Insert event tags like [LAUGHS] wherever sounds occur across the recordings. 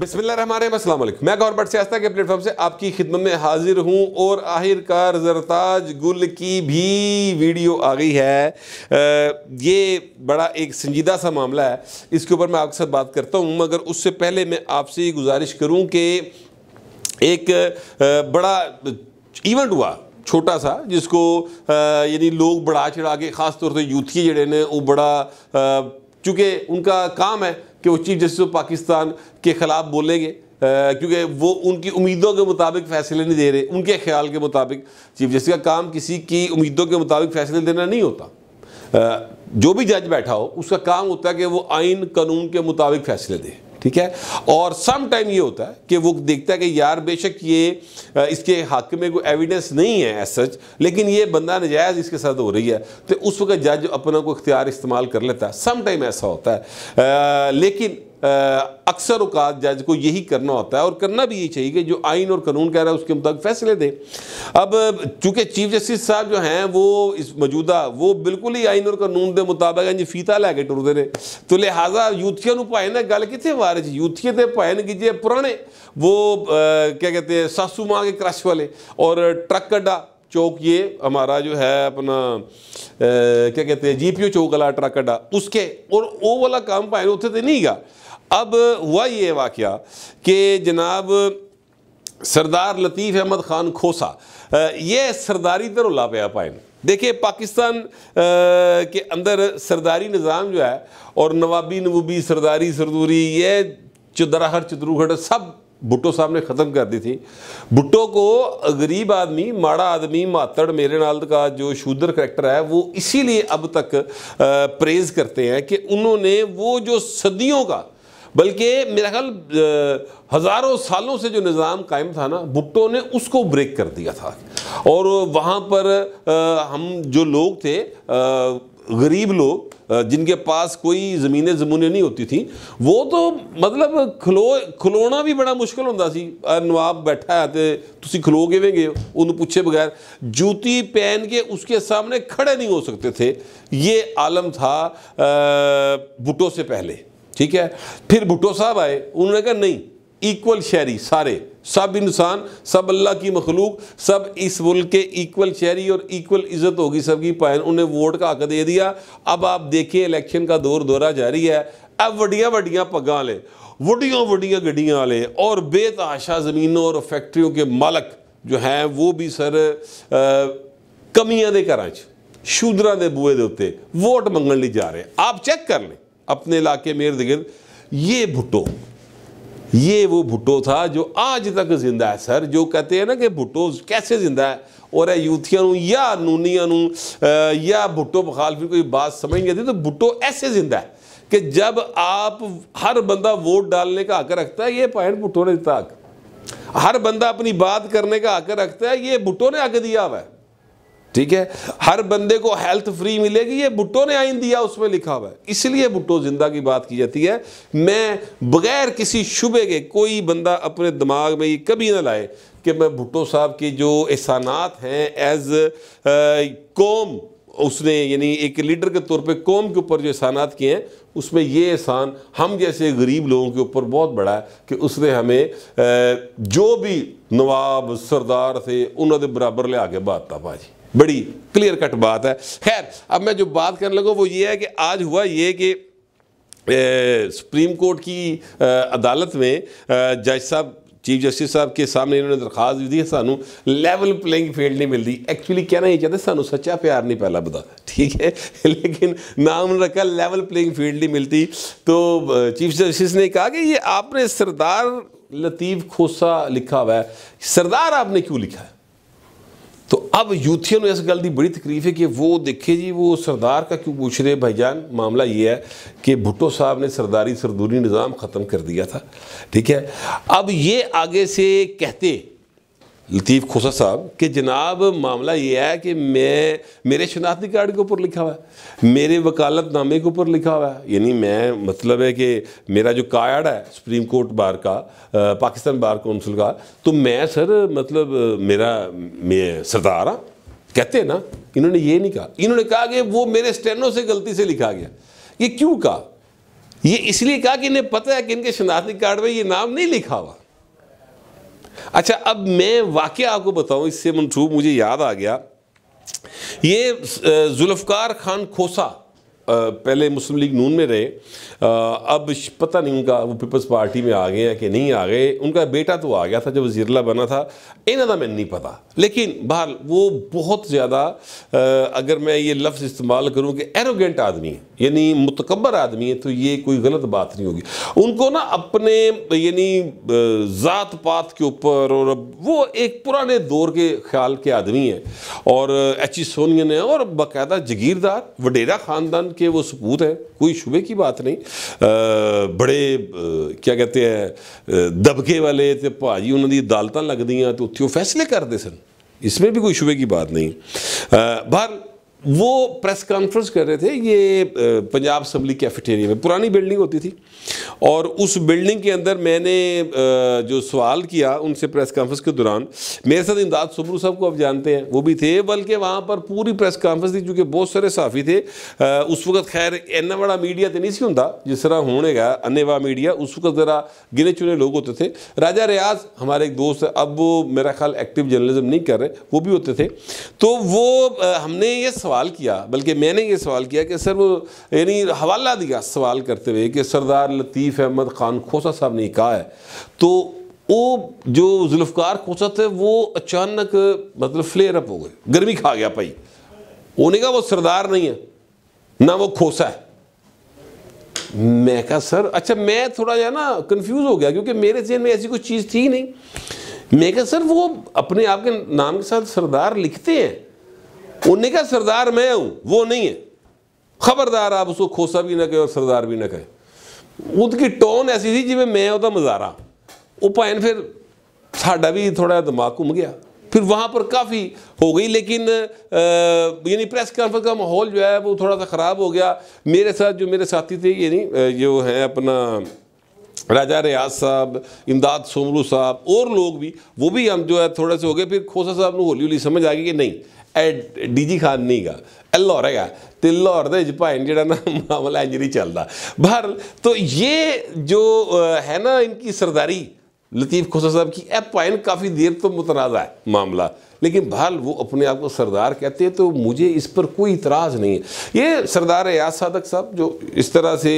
बिस्मिल्लाम मैं गौरबट आस्था के प्लेटफॉर्म से आपकी खिदमत में हाजिर हूँ और आखिरकार जरताज गुल की भी वीडियो आ गई है आ, ये बड़ा एक संजीदा सा मामला है इसके ऊपर मैं आपके साथ बात करता हूँ मगर उससे पहले मैं आपसे ये गुजारिश करूँ कि एक बड़ा इवेंट हुआ छोटा सा जिसको यानी लोग बढ़ा चढ़ा के ख़ास तौर से यूथ के जड़े ने वो बड़ा आ, चूँकि उनका काम है कि वो चीफ जस्टिस ऑफ पाकिस्तान के ख़िलाफ़ बोलेंगे क्योंकि वो उनकी उम्मीदों के मुताबिक फैसले नहीं दे रहे उनके ख्याल के मुताबिक चीफ जस्टिस का काम किसी की उम्मीदों के मुताबिक फैसले देना नहीं होता जो भी जज बैठा हो उसका काम होता है कि वो आइन कानून के मुताबिक फैसले दे ठीक है और सम टाइम ये होता है कि वो देखता है कि यार बेशक ये इसके हक में कोई एविडेंस नहीं है एज सच लेकिन ये बंदा नजायज़ इसके साथ हो रही है तो उस वक्त जज अपना को इख्तियार इस्तेमाल कर लेता है सम टाइम ऐसा होता है आ, लेकिन अक्सर अवकात जज को यही करना होता है और करना भी यही चाहिए कि जो आइन और कानून कह रहा है उसके मुताबिक फैसले दें अब चूंकि चीफ जस्टिस साहब जो हैं वो इस मौजूदा वो बिल्कुल ही आइन और कानून के मुताबिक इंज फीता लैके टुरते हैं तो लिहाजा यूथिया पाए ना गल कितने बारे यूथिए तो भाएं कि जे पुराने वो आ, क्या कहते हैं सासू माँ के क्रश वाले और ट्रक अड्डा चौक ये हमारा जो है अपना ए, क्या कहते हैं जी पी ओ चौक वाला ट्रक अड्डा उसके और वो वाला काम पाए उ तो नहीं गा अब हुआ ये वाक़ कि जनाब सरदार लतीफ़ अहमद ख़ान खोसा ये सरदारी तो ला पाया पाए देखिए पाकिस्तान के अंदर सरदारी निज़ाम जो है और नवाबी नवूबी सरदारी सरदूरी ये चुदराहट चुदरूहट सब भुट्टो साहब ने ख़त्म कर दी थी भुट्टो को गरीब आदमी माड़ा आदमी मातड़ मेरे नाल का जो शूदर करेक्टर है वो इसीलिए अब तक प्रेज़ करते हैं कि उन्होंने वो जो सदियों का बल्कि मेरा ख्याल हज़ारों सालों से जो निज़ाम कायम था ना भुट्टो ने उसको ब्रेक कर दिया था और वहाँ पर आ, हम जो लोग थे गरीब लोग जिनके पास कोई ज़मीनें जमूने नहीं होती थी वो तो मतलब खलो खलोना भी बड़ा मुश्किल होता सी नवाब बैठा है तो तुम खलोगे वे गए उन्होंने पूछे बगैर जूती पहन के उसके सामने खड़े नहीं हो सकते थे ये आलम था भुट्टो से पहले ठीक है फिर भुट्टो साहब आए उन्होंने कहा नहीं इक्वल शहरी सारे सब इंसान सब अल्लाह की मखलूक सब इस मुल्क के इक्वल शहरी और इक्वल इज़्ज़त होगी सबकी पायन उन्हें वोट का हक दे दिया अब आप देखिए इलेक्शन का दौर दौरा जारी है अब वडिया वडिया पगां ले वडिया वडिया गड्डियाँ ले और बेतहाशा ज़मीनों और फैक्ट्रियों के मालक जो हैं वो भी सर कमियाँ के घर शूदर के बूहे के उत्ते वोट मंगने जा रहे आप चेक कर लें अपने इलाके में इर्द गिर्द ये भुट्टो ये वो भुट्टो था जो आज तक जिंदा है सर जो कहते हैं ना कि भुट्टो कैसे जिंदा है और यूथिया या नूनिया या भुट्टो मुखालफी कोई बात समझ नहीं आती तो भुट्टो ऐसे जिंदा है कि जब आप हर बंदा वोट डालने का आकर रखता है ये पॉइंट भुट्टो ने तक हर बंदा अपनी बात करने का आकर रखता है ये भुट्टो ने आकर दिया हुआ है ठीक है हर बंदे को हेल्थ फ्री मिलेगी ये भुट्टो ने आइन दिया उसमें लिखा हुआ है इसलिए भुट्टो जिंदा की बात की जाती है मैं बगैर किसी शुबे के कोई बंदा अपने दिमाग में ये कभी ना लाए कि मैं भुट्टो साहब के जो एहसानात हैं एज कौम उसने यानी एक लीडर के तौर पे कौम के ऊपर जो एहसानात किए हैं उसमें ये एहसान हम जैसे गरीब लोगों के ऊपर बहुत बड़ा है कि उसने हमें जो भी नवाब सरदार थे उन्होंने बराबर लिया के बात था भाजी बड़ी क्लियर कट बात है खैर अब मैं जो बात करने लगा वो ये है कि आज हुआ ये कि सुप्रीम कोर्ट की आ, अदालत में जज साहब चीफ जस्टिस साहब के सामने इन्होंने दरखास्त भी दी सानू लेवल प्लेइंग फील्ड नहीं मिलती एक्चुअली कहना ये चाहते सानू सच्चा प्यार नहीं पहला पता ठीक है [LAUGHS] लेकिन नाम रखा लेवल प्लेइंग फील्ड नहीं मिलती तो चीफ जस्टिस ने कहा कि ये आपने सरदार लतीफ़ खोसा लिखा हुआ है सरदार आपने क्यों लिखा है तो अब यूथियन इस गल की बड़ी तकलीफ है कि वो देखे जी वो सरदार का क्यों पूछ रहे भाईजान मामला ये है कि भुट्टो साहब ने सरदारी सरदूरी निज़ाम ख़त्म कर दिया था ठीक है अब ये आगे से कहते लतीफ़ खोसा साहब कि जनाब मामला ये है कि मैं मेरे शनाख्ती कार्ड के ऊपर लिखा हुआ है मेरे वकालत नामे के ऊपर लिखा हुआ है यानी मैं मतलब है कि मेरा जो कार्ड है सुप्रीम कोर्ट बार का आ, पाकिस्तान बार कौंसिल का तो मैं सर मतलब मेरा मैं सरदार हाँ कहते हैं ना इन्होंने ये नहीं कहा इन्होंने कहा कि वो मेरे स्टैनो से गलती से लिखा गया ये क्यों कहा ये इसलिए कहा कि इन्हें पता है कि इनके शनाख्ती कार्ड में ये नाम नहीं लिखा हुआ अच्छा अब मैं वाक़ आपको बताऊँ इससे मनसूब मुझे याद आ गया ये जुल्फकार खान खोसा पहले मुस्लिम लीग नून में रहे अब पता नहीं उनका वो पीपल्स पार्टी में आ गए या कि नहीं आ गए उनका बेटा तो आ गया था जब वजीरला बना था इन्हें का तो मैंने नहीं पता लेकिन बहर वो बहुत ज़्यादा अगर मैं ये लफ्ज़ इस्तेमाल करूँ कि एरोगेंट आदमी है यानी मतकबर आदमी है तो ये कोई गलत बात नहीं होगी उनको ना अपने यानी ज़ात पात के ऊपर और वो एक पुराने दौर के ख्याल के आदमी हैं और एच ई सोनिया ने और बाकायदा जगीरदार वडेरा ख़ानदान के वो सबूत हैं कोई शुबे की बात नहीं आ, बड़े आ, क्या कहते हैं दबके वाले तो भाजी उन्होंने अदालत लगदियाँ तो उत्थे फैसले करते सन इसमें भी कोई शुबे की बात नहीं बहर वो प्रेस कॉन्फ्रेंस कर रहे थे ये पंजाब असम्बली कैफेटेरिया में पुरानी बिल्डिंग होती थी और उस बिल्डिंग के अंदर मैंने जो सवाल किया उनसे प्रेस कॉन्फ्रेंस के दौरान मेरे साथ इमदाद सब्रू साहब को आप जानते हैं वो भी थे बल्कि वहाँ पर पूरी प्रेस कॉन्फ्रेंस थी चूँकि बहुत सारे साफी थे उस वक्त खैर इन्ना बड़ा मीडिया तो नहीं सी होता जिस तरह होने का अनेवा मीडिया उस वक्त ज़रा गिने चुने लोग होते थे राजा रियाज हमारे एक दोस्त है अब वो मेरा ख्याल एक्टिव जर्नलिज्म नहीं कर रहे वो भी होते थे तो वो हमने ये सवाल किया बल्कि मैंने ये सवाल किया कि सर वो यानी हवाला दिया सवाल करते हुए कि सरदार लतीफ़ अहमद ख़ान खोसा साहब ने कहा है तो वो जो जुल्फकार खोसा थे वो अचानक मतलब फ्लेयर अप हो गए गर्मी खा गया भाई होने का वो सरदार नहीं है ना वो खोसा है मैं कहा सर अच्छा मैं थोड़ा जो ना कंफ्यूज हो गया क्योंकि मेरे जहन में ऐसी कोई चीज़ थी नहीं मैं कहा सर वो अपने आपके नाम के साथ सरदार लिखते हैं उन्होंने कहा सरदार मैं हूं वो नहीं है खबरदार आप उसको खोसा भी ना कहे और सरदार भी ना कहे उनकी टोन ऐसी थी जिमें मैं वह मजारा वो भाएन फिर साढ़ा भी थोड़ा दिमाग घूम गया फिर वहाँ पर काफ़ी हो गई लेकिन यानी प्रेस कॉन्फ्रेंस का माहौल जो है वो थोड़ा सा ख़राब हो गया मेरे साथ जो मेरे साथी थे यानी जो हैं अपना राजा रियाज साहब इमदाद सोमरू साहब और लोग भी वो भी हम जो है थोड़े से हो गए फिर खोसा साहब ने हौली समझ आ गई कि नहीं ਇਹ ਡੀਜੀ ਖਾਨ ਨਹੀਂਗਾ ਐ ਲਾਹੌਰ ਹੈਗਾ ਤੇ ਲਾਹੌਰ ਦੇ ਵਿੱਚ ਭਾਈ ਜਿਹੜਾ ਨਾ [LAUGHS] ਮਾਮਲਾ ਇੰਜ ਨਹੀਂ ਚੱਲਦਾ ਬਹਰ ਤੋਂ ਇਹ ਜੋ ਹੈ ਨਾ ਇਨਕੀ ਸਰਦਾਰੀ लतीफ़ खुसा साहब की अपॉइल काफ़ी देर तो मुतनाज़ा है मामला लेकिन बहाल वो अपने आप को सरदार कहते हैं तो मुझे इस पर कोई इतराज़ नहीं है ये सरदार रियाज सादक साहब जो इस तरह से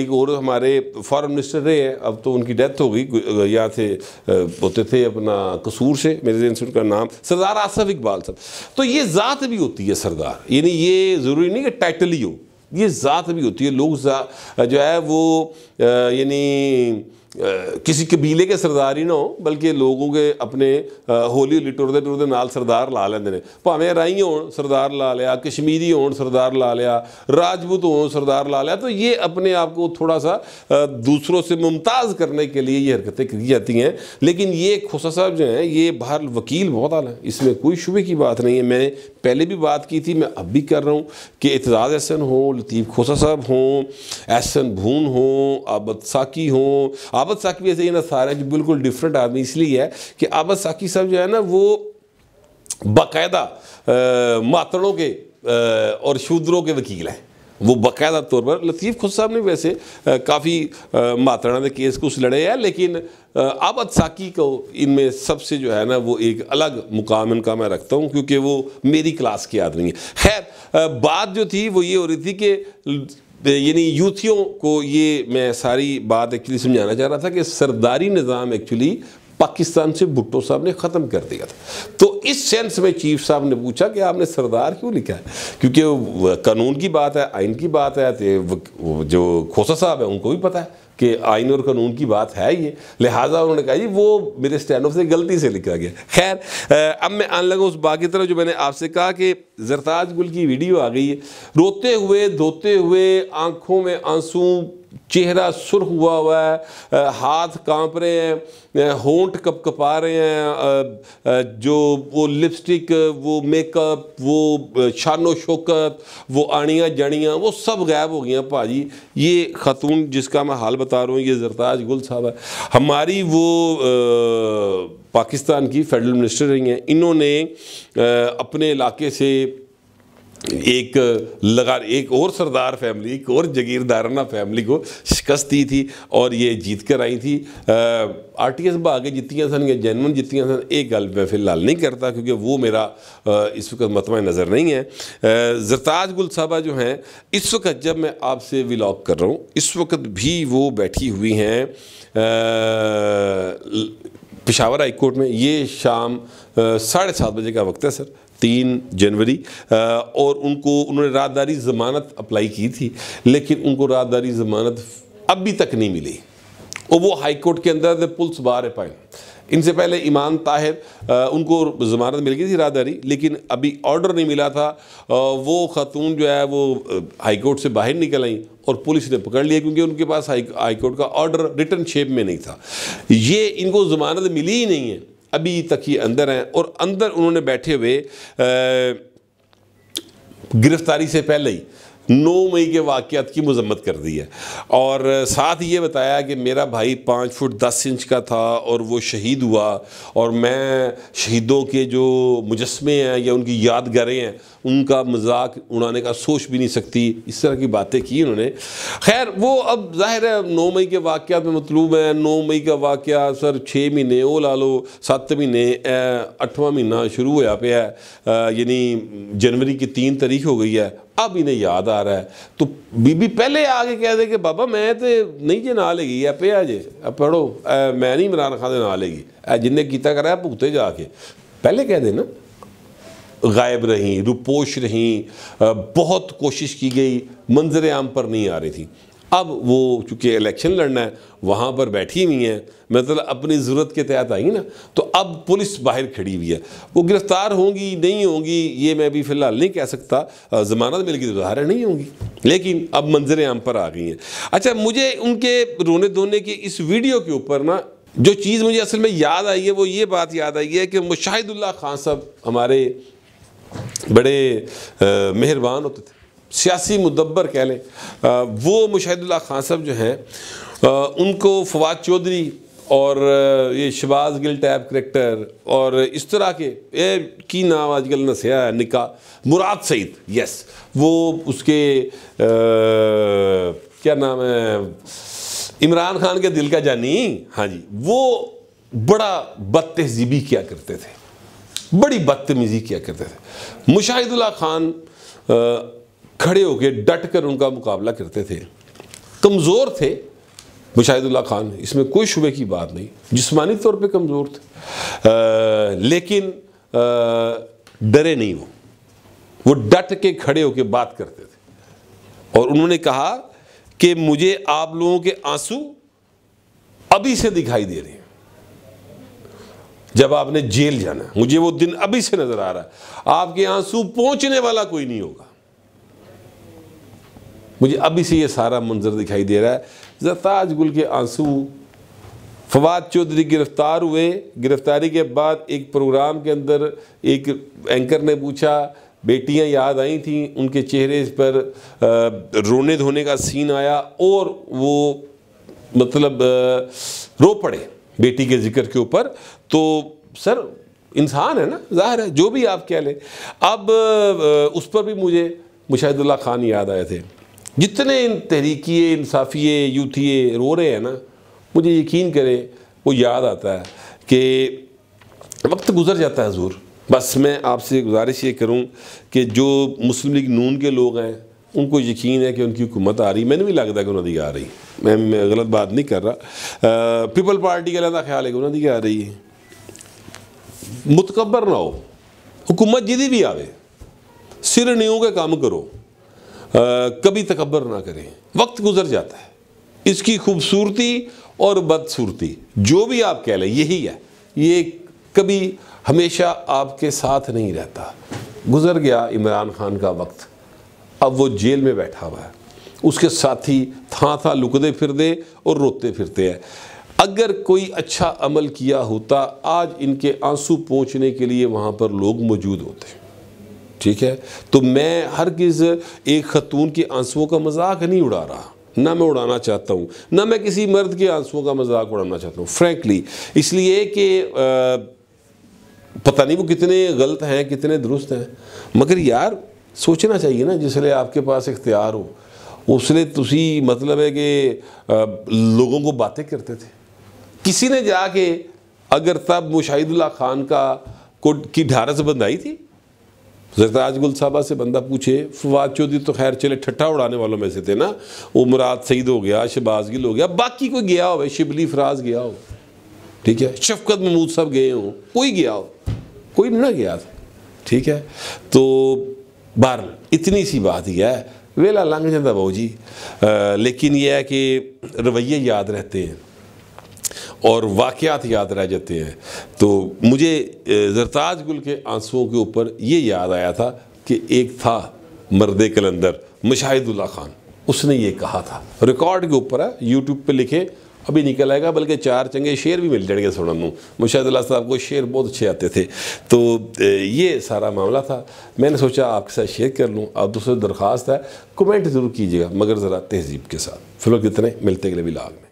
एक और हमारे फॉरन मिनिस्टर रहे हैं अब तो उनकी डेथ हो गई यहाँ से होते थे अपना कसूर से मेरे दिन से उनका नाम सरदार आसफ इकबाल साहब तो ये ज़ात भी होती है सरदार यानी ये ज़रूरी नहीं कि टाइटल ही हो ये ज़ात भी होती है लोग जो है वो यानी किसी कबीले के सरदार ही ना हो बल्कि लोगों के अपने होली होली टुरद टुरद नाल सरदार ला लेंगे ने भावें राही होन सरदार ला लिया कश्मीरी हो सरदार ला लिया राजपूत हो सरदार ला लिया तो ये अपने आप को थोड़ा सा दूसरों से मुमताज़ करने के लिए ये हरकतें की जाती हैं लेकिन ये खुसा साहब जो हैं ये बाहर वकील बहुत आला है इसमें कोई शुबे की बात नहीं है मैंने पहले भी बात की थी मैं अब भी कर रहा हूँ कि एतजाज़ एहसन हो लतीफ़ खोसा साहब हों एहसन भून हों आबद साकी हों आबद साकी वैसे ही नसार है जो बिल्कुल डिफरेंट आदमी इसलिए है कि आबद साकी साहब जो है ना वो बाकायदा मातड़ों के आ, और शूद्रों के वकील हैं वो बाकायदा तौर पर लतीफ़ खुद साहब ने वैसे काफ़ी मातड़ा के केस कुछ लड़े हैं लेकिन आबद साकी को इनमें सबसे जो है ना वो एक अलग मुकाम इनका मैं रखता हूँ क्योंकि वो मेरी क्लास के आदमी है खैर बात जो थी वो ये हो रही थी कि यानी यूथियों को ये मैं सारी बात एक्चुअली समझाना चाह रहा था कि सरदारी निज़ाम एक्चुअली पाकिस्तान से भुट्टो साहब ने ख़त्म कर दिया था तो इस सेंस में चीफ साहब ने पूछा कि आपने सरदार क्यों लिखा है क्योंकि कानून की बात है आइन की बात है तो जो खोसा साहब है उनको भी पता है कि आइन और कानून की बात है ये लिहाजा उन्होंने कहा जी वो मेरे स्टैंड ऑफ से गलती से लिखा गया खैर अब मैं आने लगा उस बाग की तरफ जो मैंने आपसे कहा कि जरताज गुल की वीडियो आ गई है रोते हुए धोते हुए आँखों में आंसू चेहरा सुर हुआ हुआ है हाथ कांप रहे हैं होंठ कप कपा रहे हैं जो वो लिपस्टिक वो मेकअप वो शानो शोकत वो आनियाँ जड़ियाँ वो सब गायब हो गई हैं भाजी ये ख़तून जिसका मैं हाल बता रहा हूँ ये जरताज गुल साहब है हमारी वो आ, पाकिस्तान की फेडरल मिनिस्टर रही हैं इन्होंने अपने इलाके से एक लगा एक और सरदार फैमिली एक और जगीरदाराना फैमिली को शिकस्त दी थी और ये जीत कर आई थी आर टी एस भाग जितियाँ सन या जैनमन जितनियाँ सन एक गल मैं फिलहाल नहीं करता क्योंकि वो मेरा इस वक्त मतम नज़र नहीं है जरताज गुल साहबा जो हैं इस वक्त जब मैं आपसे विलॉक कर रहा हूँ इस वक्त भी वो बैठी हुई हैं पिशावर हाई कोर्ट में ये शाम साढ़े सात बजे का वक्त है सर तीन जनवरी और उनको उन्होंने रातदारी ज़मानत अप्लाई की थी लेकिन उनको रातदारी ज़मानत अभी तक नहीं मिली और वो हाई कोर्ट के अंदर पुलिस बार है पाए इनसे पहले ईमान ताहिर उनको ज़मानत मिल गई थी रातदारी लेकिन अभी ऑर्डर नहीं मिला था वो ख़ातून जो है वो हाई कोर्ट से बाहर निकल आई और पुलिस ने पकड़ लिया क्योंकि उनके पास हाईकोर्ट हाई कोर्ट का ऑर्डर रिटर्न शेप में नहीं था ये इनको ज़मानत मिली ही नहीं है अभी तक ये अंदर हैं और अंदर उन्होंने बैठे हुए गिरफ्तारी से पहले ही नौ मई के वाक़ात की मजम्मत कर दी है और साथ ये बताया कि मेरा भाई पाँच फुट दस इंच का था और वो शहीद हुआ और मैं शहीदों के जो मुजस्मे हैं या उनकी यादगारें हैं उनका मजाक उड़ाने का सोच भी नहीं सकती इस तरह की बातें की उन्होंने खैर वो अब जाहिर है नौ मई के वाक़ में मतलूब है नौ मई का वाक़ सर छः महीने ओ ला लो सत महीने अठवा महीना शुरू होया पे है यानी जनवरी की तीन तारीख हो गई है अब इन्हें याद आ रहा है तो बीबी पहले आके कह दे कि बाबा मैं तो नहीं जे ना लेगी ऐ पे आज जे पढ़ो मैं नहीं इमरान खान ना लेगी ए जिन्हें किया करा भुगते जाके पहले कह देना गायब रही रुपोश रही बहुत कोशिश की गई मंजर आम पर नहीं आ रही थी अब वो चूँकि इलेक्शन लड़ना है वहाँ पर बैठी हुई हैं मतलब अपनी ज़रूरत के तहत आई ना तो अब पुलिस बाहर खड़ी हुई है वो गिरफ़्तार होंगी नहीं होंगी ये मैं अभी फ़िलहाल नहीं कह सकता ज़मानत मिलेगी तो ज़ाहिर नहीं होंगी लेकिन अब मंजर आम पर आ गई हैं अच्छा मुझे उनके रोने धोने की इस वीडियो के ऊपर ना जो चीज़ मुझे असल में याद आई है वो ये बात याद आई है कि मुशाहिदुल्ला खान साहब हमारे बड़े मेहरबान होते थे सियासी मुदबर कह लें वो मुशाहिदुल्ला खान साहब जो हैं उनको फवाद चौधरी और ये शबाज गिल टाइप करेक्टर और इस तरह के ए की नाम आजकल नसिया निका मुराद सईद यस वो उसके आ, क्या नाम है इमरान खान के दिल का जानी हाँ जी वो बड़ा बद तहजीबी किया करते थे बड़ी बदतमीज़ी किया करते थे मुशाहिदुल्ला खान आ, खड़े होकर डट कर उनका मुकाबला करते थे कमज़ोर थे मुशाहिदुल्ला खान इसमें कोई शुबे की बात नहीं जिसमानी तौर पे कमज़ोर थे आ, लेकिन आ, डरे नहीं वो वो डट के खड़े होकर बात करते थे और उन्होंने कहा कि मुझे आप लोगों के आंसू अभी से दिखाई दे रहे हैं जब आपने जेल जाना मुझे वो दिन अभी से नज़र आ रहा है आपके आंसू पहुंचने वाला कोई नहीं होगा मुझे अभी से ये सारा मंजर दिखाई दे रहा है जताज गुल के आंसू फवाद चौधरी गिरफ्तार हुए गिरफ्तारी के बाद एक प्रोग्राम के अंदर एक एंकर ने पूछा बेटियां याद आई थीं उनके चेहरे पर रोने धोने का सीन आया और वो मतलब रो पड़े बेटी के जिक्र के ऊपर तो सर इंसान है ना जाहिर है जो भी आप कह लें अब उस पर भी मुझे मुशाहिदुल्ला खान याद आए थे जितने इन तहरीकीय इंसाफिए यूथिए रो रहे हैं ना मुझे यकीन करें वो याद आता है कि वक्त गुजर जाता है हजूर बस मैं आपसे गुजारिश ये करूँ कि जो मुस्लिम लीग नून के लोग हैं उनको यकीन है कि उनकी हुकूमत आ रही मैंने भी लगता कि उन्होंने आ रही मैं, मैं गलत बात नहीं कर रहा आ, पीपल पार्टी का लगता ख्याल है कि उन्होंने आ रही है मुतकबर ना हो हुकूमत जिदी भी आवे सिर हो के काम करो कभी तकबर ना करें वक्त गुजर जाता है इसकी खूबसूरती और बदसूरती जो भी आप कह लें यही है ये कभी हमेशा आपके साथ नहीं रहता गुजर गया इमरान खान का वक्त अब वो जेल में बैठा हुआ है उसके साथी था था लुकदे फिरदे और रोते फिरते हैं अगर कोई अच्छा अमल किया होता आज इनके आंसू पहुँचने के लिए वहाँ पर लोग मौजूद होते हैं ठीक है तो मैं हर किस एक खतून के आंसुओं का मजाक नहीं उड़ा रहा ना मैं उड़ाना चाहता हूँ ना मैं किसी मर्द के आंसुओं का मजाक उड़ाना चाहता हूँ फ्रेंकली इसलिए कि पता नहीं वो कितने गलत हैं कितने दुरुस्त हैं मगर यार सोचना चाहिए ना जिसल आपके पास इख्तियार हो उसने तुम मतलब है कि लोगों को बातें करते थे किसी ने जाके अगर तब मुशाहिदुल्ला खान का को की ढारस बंधाई थी सकता गुल साहबा से बंदा पूछे फवाद चौधरी तो खैर चले ठट्ठा उड़ाने वालों में से थे ना वो मुराद सईद हो गया शबाज गिल हो गया बाकी कोई गया हो शिबली फराज गया हो ठीक है शफकत महमूद साहब गए हो कोई गया हो कोई ना गया था ठीक है तो बहर इतनी सी बात ही है वेला लंघ जाता भाऊ जी आ, लेकिन यह है कि रवैये याद रहते हैं और वाक़ात याद रह जाते हैं तो मुझे जरताज गुल के आंसुओं के ऊपर ये याद आया था कि एक था मर्द कलंदर मुशाहिदुल्ला खान उसने ये कहा था रिकॉर्ड के ऊपर है यूट्यूब पे लिखे अभी निकल आएगा बल्कि चार चंगे शेर भी मिल जाएंगे सुनने में मुशाहिदुल्ला साहब को शेर बहुत अच्छे आते थे तो ये सारा मामला था मैंने सोचा आपके साथ शेयर कर लूँ आप दूसरे दरख्वास्त है कमेंट ज़रूर कीजिएगा मगर ज़रा तहजीब के साथ फिलहाल कितने मिलते गले भी लाग में